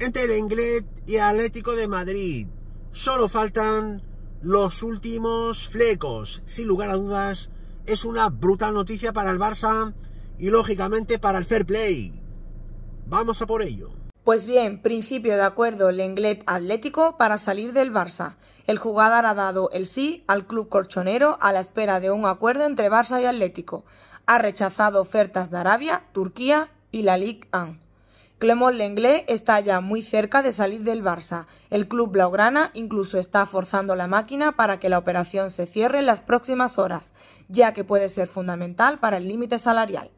entre el Inglés y Atlético de Madrid. Solo faltan los últimos flecos. Sin lugar a dudas, es una brutal noticia para el Barça y lógicamente para el fair play. Vamos a por ello. Pues bien, principio de acuerdo Lenglet Atlético para salir del Barça. El jugador ha dado el sí al club colchonero a la espera de un acuerdo entre Barça y Atlético. Ha rechazado ofertas de Arabia, Turquía y la Ligue 1. Clement Lenglet está ya muy cerca de salir del Barça. El club blaugrana incluso está forzando la máquina para que la operación se cierre en las próximas horas, ya que puede ser fundamental para el límite salarial.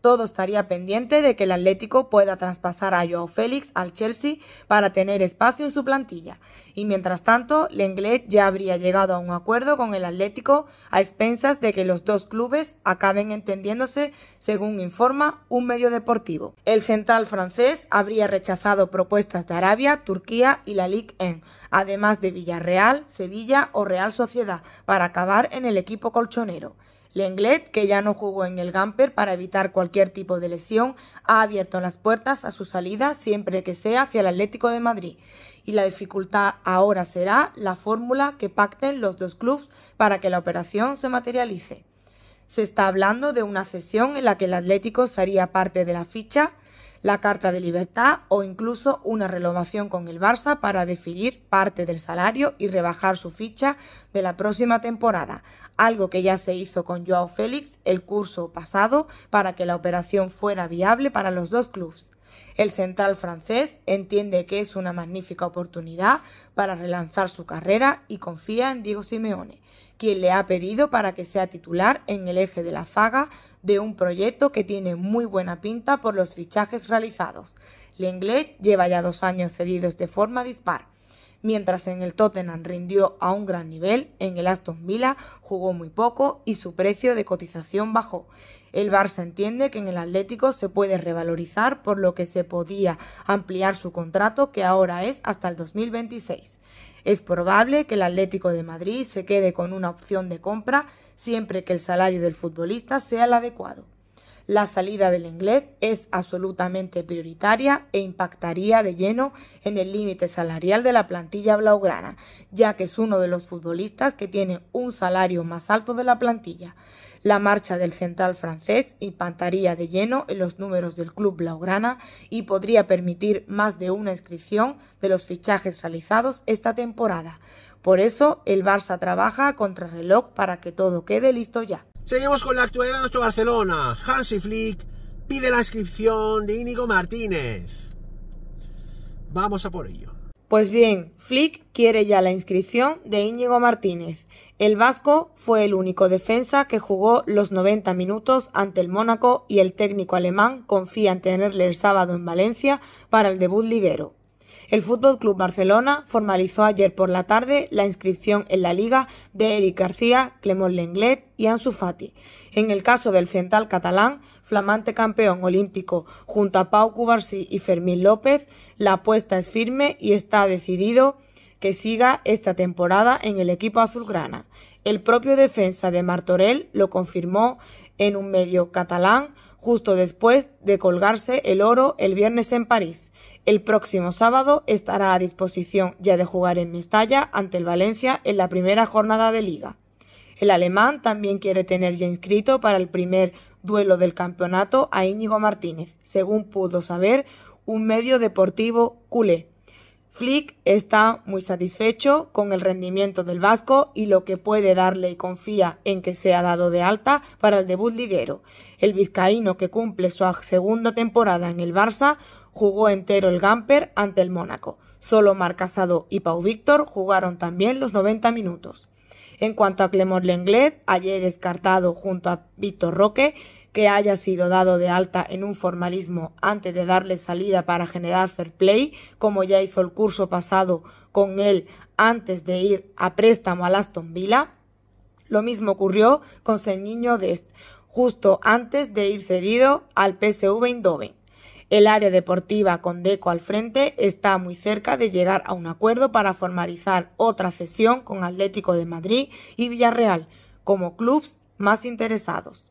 Todo estaría pendiente de que el Atlético pueda traspasar a Joao Félix al Chelsea para tener espacio en su plantilla. Y mientras tanto, Lenglet ya habría llegado a un acuerdo con el Atlético a expensas de que los dos clubes acaben entendiéndose, según informa un medio deportivo. El central francés habría rechazado propuestas de Arabia, Turquía y la Ligue 1, además de Villarreal, Sevilla o Real Sociedad, para acabar en el equipo colchonero. Lenglet, que ya no jugó en el Gamper para evitar cualquier tipo de lesión, ha abierto las puertas a su salida siempre que sea hacia el Atlético de Madrid. Y la dificultad ahora será la fórmula que pacten los dos clubes para que la operación se materialice. Se está hablando de una cesión en la que el Atlético sería parte de la ficha la carta de libertad o incluso una renovación con el Barça para definir parte del salario y rebajar su ficha de la próxima temporada, algo que ya se hizo con Joao Félix el curso pasado para que la operación fuera viable para los dos clubes. El central francés entiende que es una magnífica oportunidad para relanzar su carrera y confía en Diego Simeone, quien le ha pedido para que sea titular en el eje de la faga de un proyecto que tiene muy buena pinta por los fichajes realizados. Lenglet lleva ya dos años cedidos de forma dispar. Mientras en el Tottenham rindió a un gran nivel, en el Aston Villa jugó muy poco y su precio de cotización bajó. El Barça entiende que en el Atlético se puede revalorizar, por lo que se podía ampliar su contrato, que ahora es hasta el 2026. Es probable que el Atlético de Madrid se quede con una opción de compra siempre que el salario del futbolista sea el adecuado. La salida del inglés es absolutamente prioritaria e impactaría de lleno en el límite salarial de la plantilla blaugrana, ya que es uno de los futbolistas que tiene un salario más alto de la plantilla. La marcha del central francés impactaría de lleno en los números del club blaugrana y podría permitir más de una inscripción de los fichajes realizados esta temporada. Por eso el Barça trabaja contra reloj para que todo quede listo ya. Seguimos con la actualidad de nuestro Barcelona. Hansi Flick pide la inscripción de Íñigo Martínez. Vamos a por ello. Pues bien, Flick quiere ya la inscripción de Íñigo Martínez. El vasco fue el único defensa que jugó los 90 minutos ante el Mónaco y el técnico alemán confía en tenerle el sábado en Valencia para el debut liguero. El Fútbol Club Barcelona formalizó ayer por la tarde la inscripción en la Liga de Eric García, Clemón Lenglet y Ansu Fati. En el caso del central catalán, flamante campeón olímpico junto a Pau Cubarsí y Fermín López, la apuesta es firme y está decidido que siga esta temporada en el equipo azulgrana. El propio defensa de Martorell lo confirmó en un medio catalán justo después de colgarse el oro el viernes en París. El próximo sábado estará a disposición ya de jugar en Mistalla ante el Valencia en la primera jornada de liga. El alemán también quiere tener ya inscrito para el primer duelo del campeonato a Íñigo Martínez, según pudo saber un medio deportivo culé. Flick está muy satisfecho con el rendimiento del vasco y lo que puede darle y confía en que se ha dado de alta para el debut liguero. El vizcaíno que cumple su segunda temporada en el Barça jugó entero el Gamper ante el Mónaco. Solo Marc y Pau Víctor jugaron también los 90 minutos. En cuanto a Clemor Lenglet, ayer descartado junto a Víctor Roque, que haya sido dado de alta en un formalismo antes de darle salida para generar fair play, como ya hizo el curso pasado con él antes de ir a préstamo a Aston Villa. Lo mismo ocurrió con Señiño Dest, justo antes de ir cedido al PSV Eindhoven. El área deportiva con Deco al frente está muy cerca de llegar a un acuerdo para formalizar otra cesión con Atlético de Madrid y Villarreal como clubs más interesados.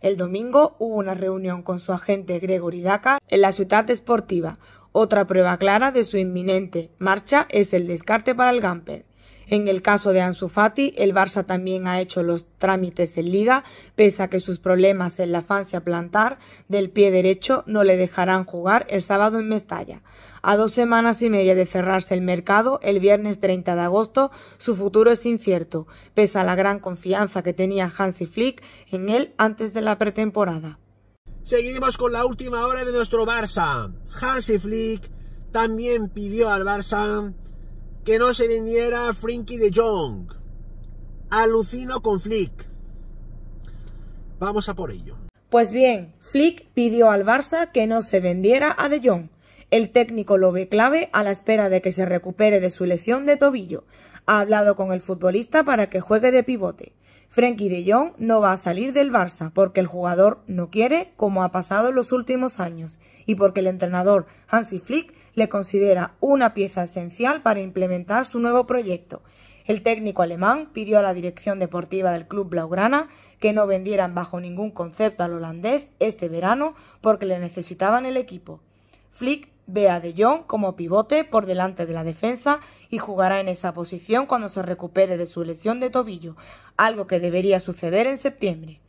El domingo hubo una reunión con su agente Gregory Daca en la ciudad deportiva. Otra prueba clara de su inminente marcha es el descarte para el Gamper. En el caso de Ansu Fati, el Barça también ha hecho los trámites en Liga, pese a que sus problemas en la fancia plantar del pie derecho no le dejarán jugar el sábado en Mestalla. A dos semanas y media de cerrarse el mercado, el viernes 30 de agosto, su futuro es incierto, pese a la gran confianza que tenía Hansi Flick en él antes de la pretemporada. Seguimos con la última hora de nuestro Barça. Hansi Flick también pidió al Barça que no se vendiera Frinky de Jong. Alucino con Flick. Vamos a por ello. Pues bien, Flick pidió al Barça que no se vendiera a De Jong el técnico lo ve clave a la espera de que se recupere de su lesión de tobillo. Ha hablado con el futbolista para que juegue de pivote. Frenkie de Jong no va a salir del Barça porque el jugador no quiere, como ha pasado en los últimos años, y porque el entrenador Hansi Flick le considera una pieza esencial para implementar su nuevo proyecto. El técnico alemán pidió a la dirección deportiva del club blaugrana que no vendieran bajo ningún concepto al holandés este verano porque le necesitaban el equipo. Flick ve a De Jong como pivote por delante de la defensa y jugará en esa posición cuando se recupere de su lesión de tobillo, algo que debería suceder en septiembre.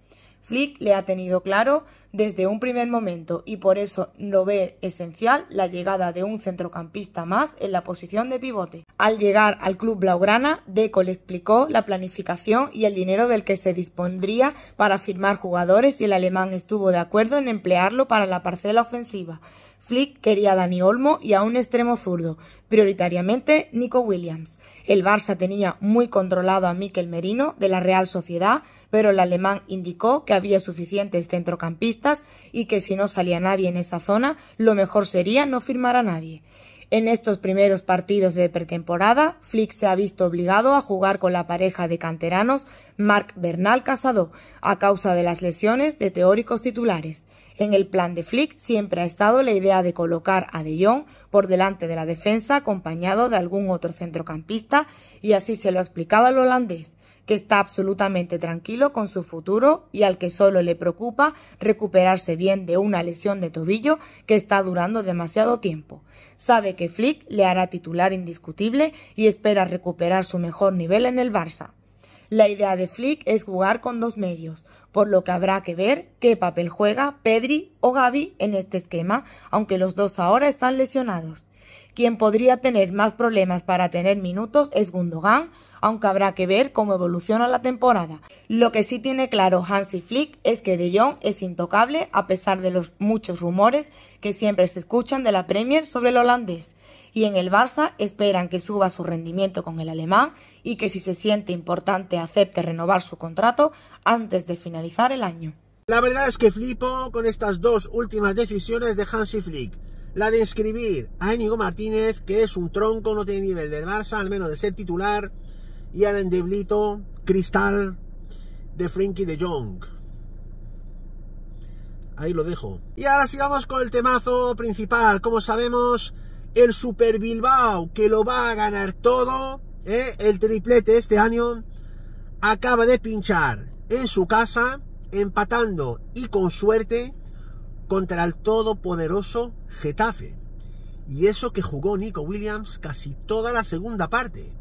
Flick le ha tenido claro desde un primer momento y por eso lo ve esencial la llegada de un centrocampista más en la posición de pivote. Al llegar al club blaugrana, Deco le explicó la planificación y el dinero del que se dispondría para firmar jugadores y el alemán estuvo de acuerdo en emplearlo para la parcela ofensiva. Flick quería a Dani Olmo y a un extremo zurdo, prioritariamente Nico Williams. El Barça tenía muy controlado a Miquel Merino de la Real Sociedad, pero el alemán indicó que había suficientes centrocampistas y que si no salía nadie en esa zona, lo mejor sería no firmar a nadie. En estos primeros partidos de pretemporada, Flick se ha visto obligado a jugar con la pareja de canteranos Marc Bernal Casado a causa de las lesiones de teóricos titulares. En el plan de Flick siempre ha estado la idea de colocar a De Jong por delante de la defensa acompañado de algún otro centrocampista y así se lo ha explicado al holandés, que está absolutamente tranquilo con su futuro y al que solo le preocupa recuperarse bien de una lesión de tobillo que está durando demasiado tiempo. Sabe que Flick le hará titular indiscutible y espera recuperar su mejor nivel en el Barça. La idea de Flick es jugar con dos medios, por lo que habrá que ver qué papel juega Pedri o Gaby en este esquema, aunque los dos ahora están lesionados. Quien podría tener más problemas para tener minutos es Gundogan, aunque habrá que ver cómo evoluciona la temporada. Lo que sí tiene claro Hansi Flick es que De Jong es intocable a pesar de los muchos rumores que siempre se escuchan de la Premier sobre el holandés y en el Barça esperan que suba su rendimiento con el alemán y que si se siente importante acepte renovar su contrato antes de finalizar el año. La verdad es que flipo con estas dos últimas decisiones de Hansi Flick. La de inscribir a Íñigo Martínez, que es un tronco, no tiene nivel del Barça, al menos de ser titular, y al endeblito Cristal de Frenkie de Jong. Ahí lo dejo. Y ahora sigamos con el temazo principal. Como sabemos, el Super Bilbao, que lo va a ganar todo, ¿eh? el triplete este año, acaba de pinchar en su casa, empatando y con suerte contra el todopoderoso Getafe. Y eso que jugó Nico Williams casi toda la segunda parte.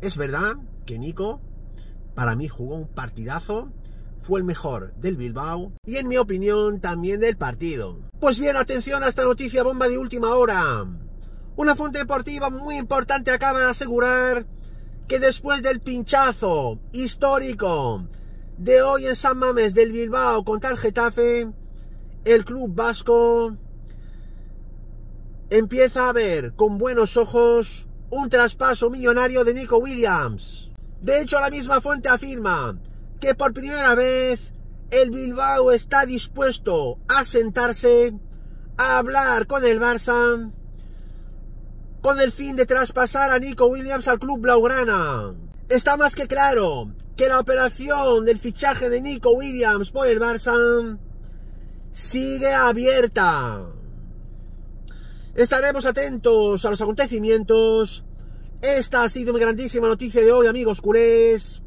Es verdad que Nico, para mí, jugó un partidazo, fue el mejor del Bilbao y en mi opinión también del partido. Pues bien, atención a esta noticia bomba de última hora. Una fuente deportiva muy importante acaba de asegurar que después del pinchazo histórico de hoy en San Mames del Bilbao contra el Getafe, el club vasco empieza a ver con buenos ojos un traspaso millonario de Nico Williams. De hecho, la misma fuente afirma que por primera vez el Bilbao está dispuesto a sentarse, a hablar con el Barça con el fin de traspasar a Nico Williams al club blaugrana. Está más que claro que la operación del fichaje de Nico Williams por el Barça sigue abierta. Estaremos atentos a los acontecimientos. Esta ha sido mi grandísima noticia de hoy, amigos culés.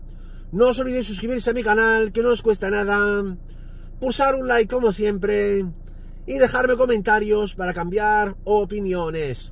No os olvidéis suscribirse a mi canal, que no os cuesta nada. Pulsar un like como siempre. Y dejarme comentarios para cambiar opiniones.